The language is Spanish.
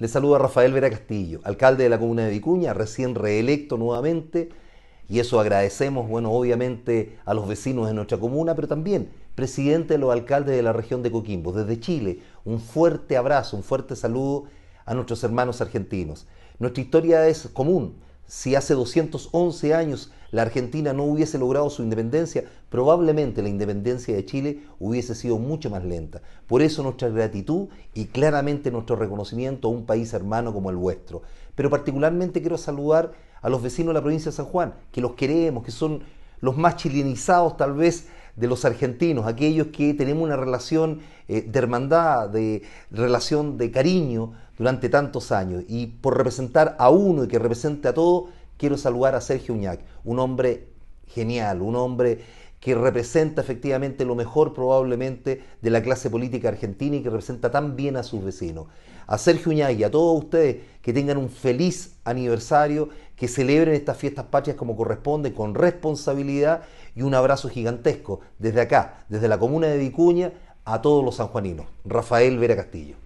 Le saluda Rafael Vera Castillo, alcalde de la comuna de Vicuña, recién reelecto nuevamente. Y eso agradecemos, bueno, obviamente a los vecinos de nuestra comuna, pero también presidente de los alcaldes de la región de Coquimbo. Desde Chile, un fuerte abrazo, un fuerte saludo a nuestros hermanos argentinos. Nuestra historia es común, si hace 211 años la Argentina no hubiese logrado su independencia, probablemente la independencia de Chile hubiese sido mucho más lenta. Por eso nuestra gratitud y claramente nuestro reconocimiento a un país hermano como el vuestro. Pero particularmente quiero saludar a los vecinos de la provincia de San Juan, que los queremos, que son los más chilenizados tal vez de los argentinos, aquellos que tenemos una relación eh, de hermandad, de relación de cariño durante tantos años. Y por representar a uno y que represente a todos, quiero saludar a Sergio Uñac, un hombre genial, un hombre que representa efectivamente lo mejor probablemente de la clase política argentina y que representa tan bien a sus vecinos. A Sergio Uñac y a todos ustedes que tengan un feliz aniversario, que celebren estas fiestas patrias como corresponde, con responsabilidad y un abrazo gigantesco desde acá, desde la comuna de Vicuña, a todos los sanjuaninos. Rafael Vera Castillo.